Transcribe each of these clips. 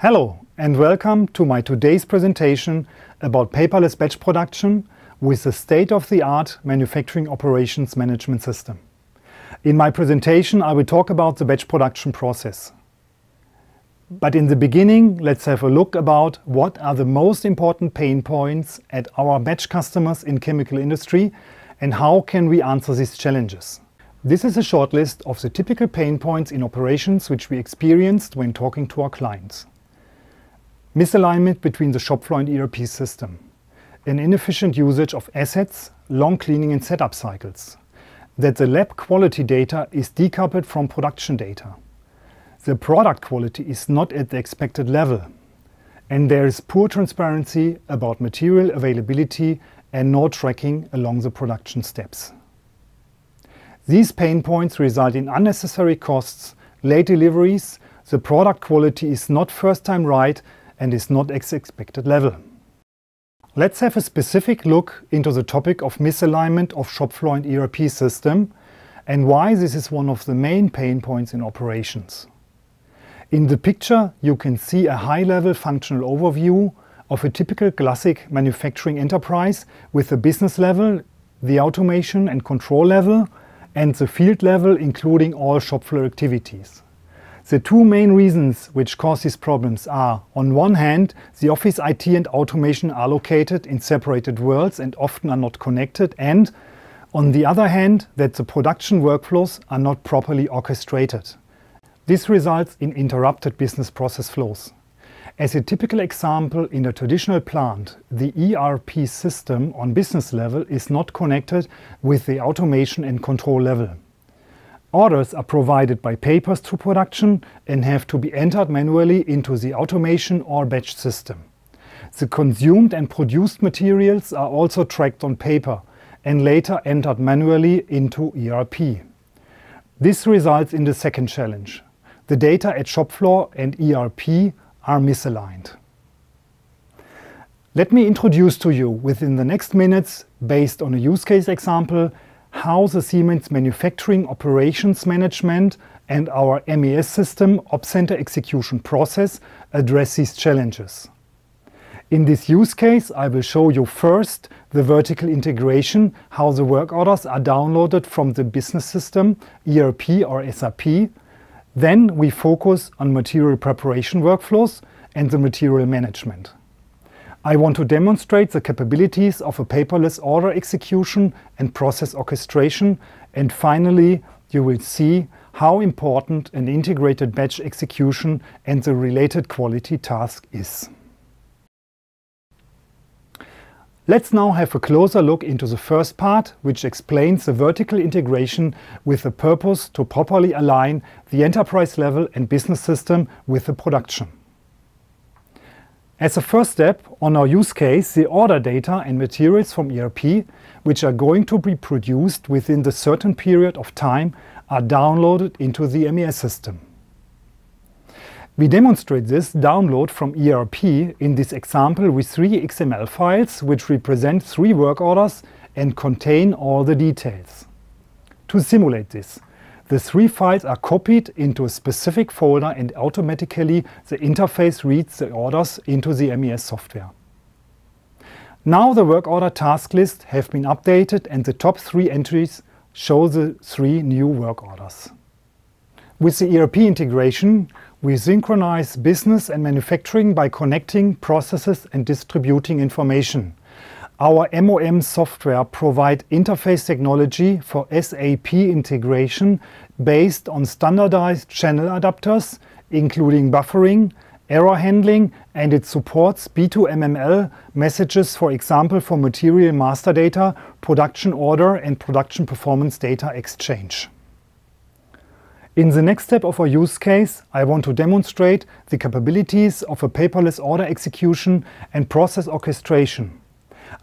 Hello and welcome to my today's presentation about paperless batch production with the state-of-the-art manufacturing operations management system. In my presentation I will talk about the batch production process. But in the beginning let's have a look about what are the most important pain points at our batch customers in chemical industry and how can we answer these challenges. This is a short list of the typical pain points in operations which we experienced when talking to our clients misalignment between the shop floor and ERP system, an inefficient usage of assets, long cleaning and setup cycles, that the lab quality data is decoupled from production data, the product quality is not at the expected level, and there is poor transparency about material availability and no tracking along the production steps. These pain points result in unnecessary costs, late deliveries, the product quality is not first time right and is not at expected level. Let's have a specific look into the topic of misalignment of shop floor and ERP system and why this is one of the main pain points in operations. In the picture you can see a high-level functional overview of a typical classic manufacturing enterprise with the business level, the automation and control level and the field level including all shop floor activities. The two main reasons which cause these problems are, on one hand, the office IT and automation are located in separated worlds and often are not connected, and, on the other hand, that the production workflows are not properly orchestrated. This results in interrupted business process flows. As a typical example, in a traditional plant, the ERP system on business level is not connected with the automation and control level. Orders are provided by papers to production and have to be entered manually into the automation or batch system. The consumed and produced materials are also tracked on paper and later entered manually into ERP. This results in the second challenge. The data at shop floor and ERP are misaligned. Let me introduce to you within the next minutes, based on a use case example, how the Siemens manufacturing operations management and our MES system OpCenter execution process address these challenges. In this use case, I will show you first the vertical integration, how the work orders are downloaded from the business system, ERP or SAP. Then we focus on material preparation workflows and the material management. I want to demonstrate the capabilities of a paperless order execution and process orchestration. And finally, you will see how important an integrated batch execution and the related quality task is. Let's now have a closer look into the first part, which explains the vertical integration with the purpose to properly align the enterprise level and business system with the production. As a first step on our use case, the order data and materials from ERP, which are going to be produced within the certain period of time, are downloaded into the MES system. We demonstrate this download from ERP in this example with three XML files which represent three work orders and contain all the details. To simulate this, the three files are copied into a specific folder and automatically the interface reads the orders into the MES software. Now the work order task list have been updated and the top three entries show the three new work orders. With the ERP integration, we synchronize business and manufacturing by connecting processes and distributing information. Our MOM software provide interface technology for SAP integration based on standardized channel adapters, including buffering, error handling, and it supports B2MML messages, for example, for material master data, production order, and production performance data exchange. In the next step of our use case, I want to demonstrate the capabilities of a paperless order execution and process orchestration.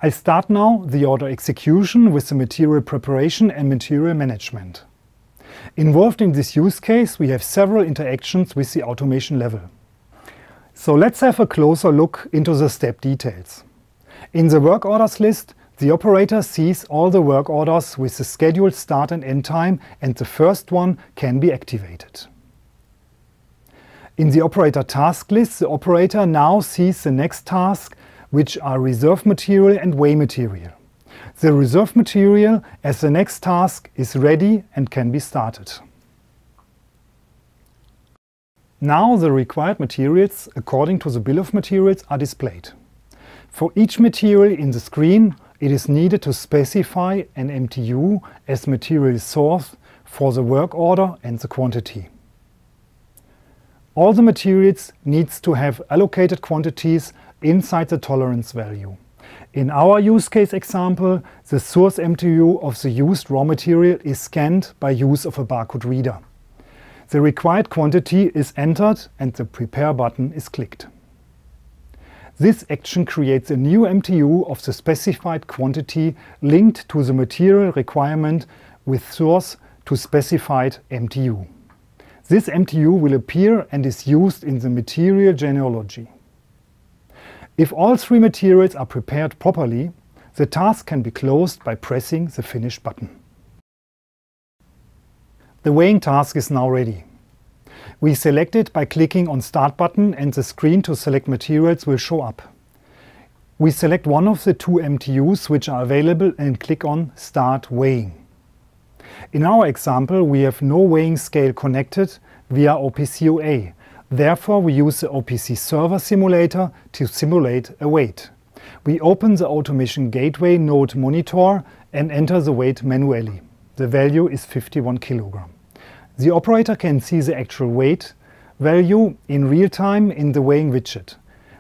I start now the order execution with the material preparation and material management. Involved in this use case, we have several interactions with the automation level. So let's have a closer look into the step details. In the work orders list, the operator sees all the work orders with the scheduled start and end time and the first one can be activated. In the operator task list, the operator now sees the next task which are reserve material and weigh material. The reserve material as the next task is ready and can be started. Now the required materials according to the bill of materials are displayed. For each material in the screen it is needed to specify an MTU as material source for the work order and the quantity. All the materials needs to have allocated quantities inside the tolerance value. In our use case example, the source MTU of the used raw material is scanned by use of a barcode reader. The required quantity is entered and the Prepare button is clicked. This action creates a new MTU of the specified quantity linked to the material requirement with source to specified MTU. This MTU will appear and is used in the material genealogy. If all three materials are prepared properly, the task can be closed by pressing the Finish button. The weighing task is now ready. We select it by clicking on Start button and the screen to select materials will show up. We select one of the two MTUs which are available and click on Start Weighing. In our example, we have no weighing scale connected via OPC UA. Therefore, we use the OPC server simulator to simulate a weight. We open the automation gateway node monitor and enter the weight manually. The value is 51 kilogram. The operator can see the actual weight value in real time in the weighing widget.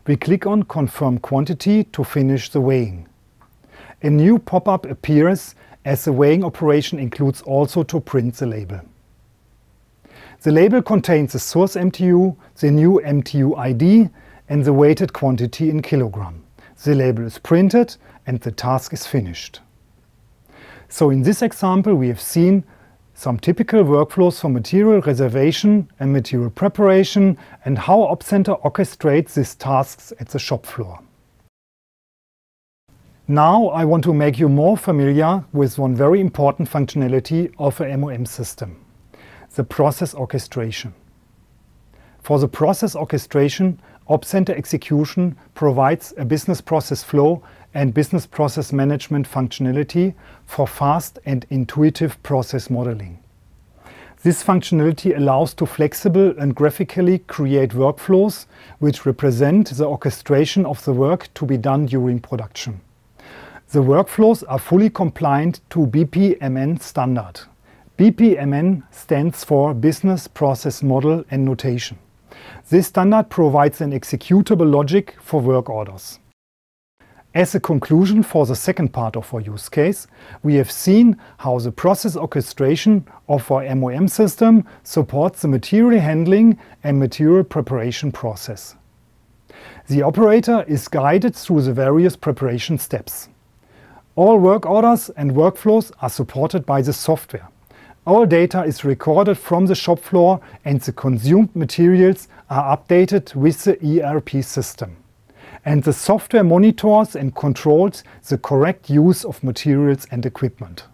We click on confirm quantity to finish the weighing. A new pop-up appears as the weighing operation includes also to print the label. The label contains the source MTU, the new MTU ID and the weighted quantity in kilogram. The label is printed and the task is finished. So in this example we have seen some typical workflows for material reservation and material preparation and how Opcenter orchestrates these tasks at the shop floor. Now I want to make you more familiar with one very important functionality of a MOM system, the process orchestration. For the process orchestration, OpsCenter execution provides a business process flow and business process management functionality for fast and intuitive process modeling. This functionality allows to flexible and graphically create workflows which represent the orchestration of the work to be done during production. The workflows are fully compliant to BPMN standard. BPMN stands for Business Process Model and Notation. This standard provides an executable logic for work orders. As a conclusion for the second part of our use case, we have seen how the process orchestration of our MOM system supports the material handling and material preparation process. The operator is guided through the various preparation steps. All work orders and workflows are supported by the software. All data is recorded from the shop floor and the consumed materials are updated with the ERP system. And the software monitors and controls the correct use of materials and equipment.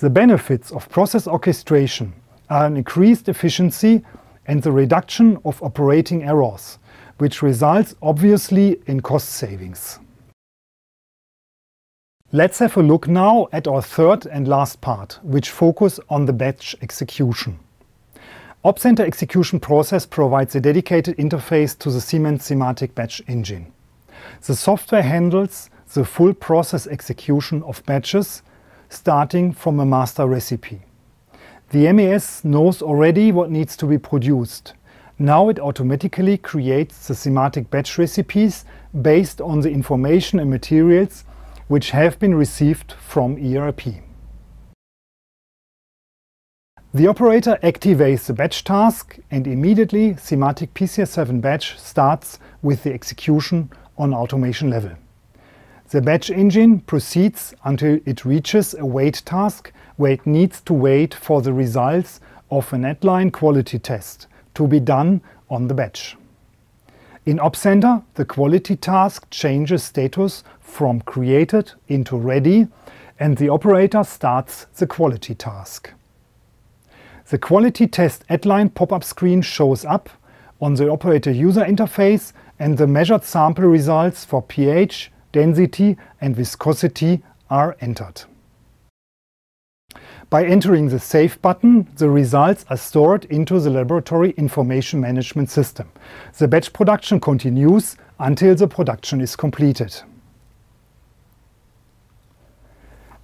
The benefits of process orchestration are an increased efficiency and the reduction of operating errors, which results obviously in cost savings. Let's have a look now at our third and last part, which focus on the batch execution. Opcenter execution process provides a dedicated interface to the Siemens Semantic Batch Engine. The software handles the full process execution of batches, starting from a master recipe. The MES knows already what needs to be produced. Now it automatically creates the semantic batch recipes based on the information and materials which have been received from ERP. The operator activates the batch task and immediately Sematic PCS7 batch starts with the execution on automation level. The batch engine proceeds until it reaches a wait task where it needs to wait for the results of an at-line quality test to be done on the batch. In OpsCenter, the quality task changes status from created into ready and the operator starts the quality task. The quality test at pop-up screen shows up on the operator user interface and the measured sample results for pH, density and viscosity are entered. By entering the Save button, the results are stored into the Laboratory Information Management System. The batch production continues until the production is completed.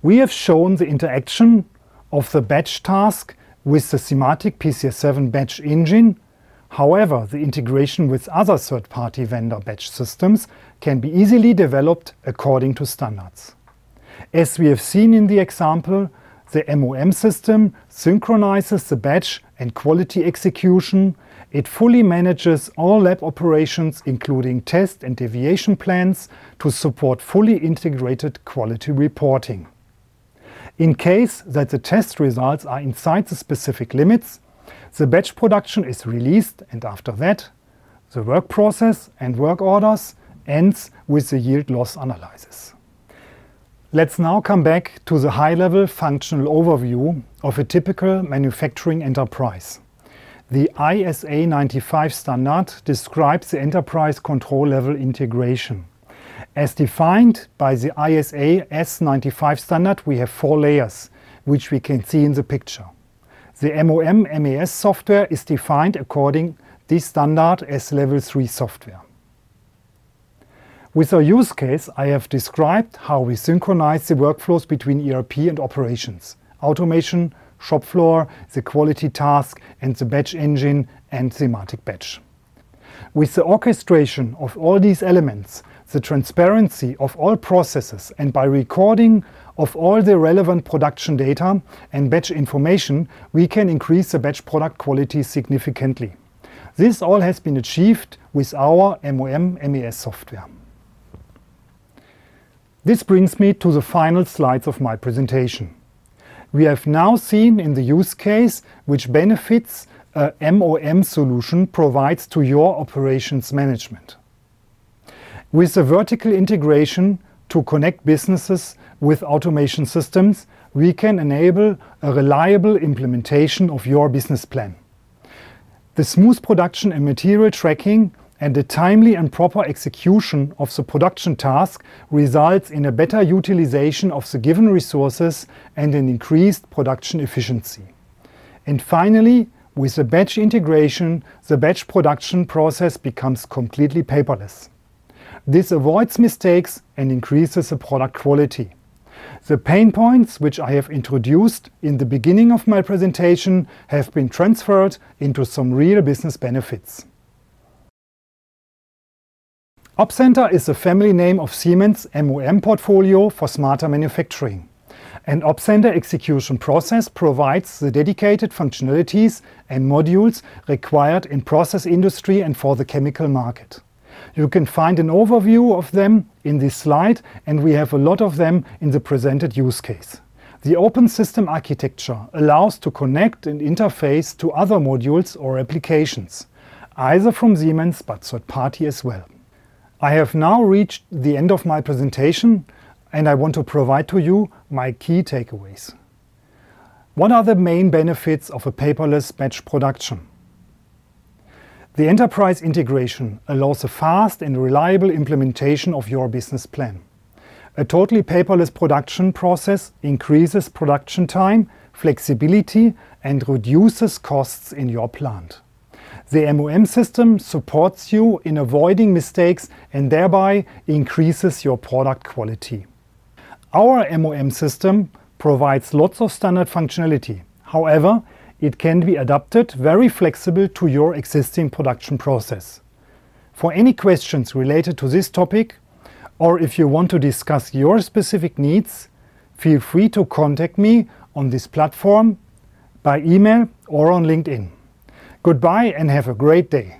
We have shown the interaction of the batch task with the Simatic PCS7 batch engine. However, the integration with other third-party vendor batch systems can be easily developed according to standards. As we have seen in the example, the MOM system synchronizes the batch and quality execution. It fully manages all lab operations, including test and deviation plans, to support fully integrated quality reporting. In case that the test results are inside the specific limits, the batch production is released and after that, the work process and work orders ends with the yield loss analysis. Let's now come back to the high-level functional overview of a typical manufacturing enterprise. The ISA 95 standard describes the enterprise control level integration. As defined by the ISA S95 standard, we have four layers, which we can see in the picture. The MOM MES software is defined according this standard as Level 3 software. With our use case, I have described how we synchronize the workflows between ERP and operations, automation, shop floor, the quality task, and the batch engine and thematic batch. With the orchestration of all these elements, the transparency of all processes and by recording of all the relevant production data and batch information, we can increase the batch product quality significantly. This all has been achieved with our MOM MES software. This brings me to the final slides of my presentation. We have now seen in the use case which benefits a MOM solution provides to your operations management with the vertical integration to connect businesses with automation systems, we can enable a reliable implementation of your business plan. The smooth production and material tracking and the timely and proper execution of the production task results in a better utilization of the given resources and an increased production efficiency. And finally, with the batch integration, the batch production process becomes completely paperless. This avoids mistakes and increases the product quality. The pain points which I have introduced in the beginning of my presentation have been transferred into some real business benefits. OpCenter is the family name of Siemens' MOM portfolio for smarter manufacturing. An OpCenter execution process provides the dedicated functionalities and modules required in process industry and for the chemical market. You can find an overview of them in this slide, and we have a lot of them in the presented use case. The open system architecture allows to connect and interface to other modules or applications, either from Siemens but third-party as well. I have now reached the end of my presentation and I want to provide to you my key takeaways. What are the main benefits of a paperless batch production? The enterprise integration allows a fast and reliable implementation of your business plan. A totally paperless production process increases production time, flexibility and reduces costs in your plant. The MOM system supports you in avoiding mistakes and thereby increases your product quality. Our MOM system provides lots of standard functionality. However, it can be adapted very flexible to your existing production process. For any questions related to this topic, or if you want to discuss your specific needs, feel free to contact me on this platform, by email or on LinkedIn. Goodbye and have a great day.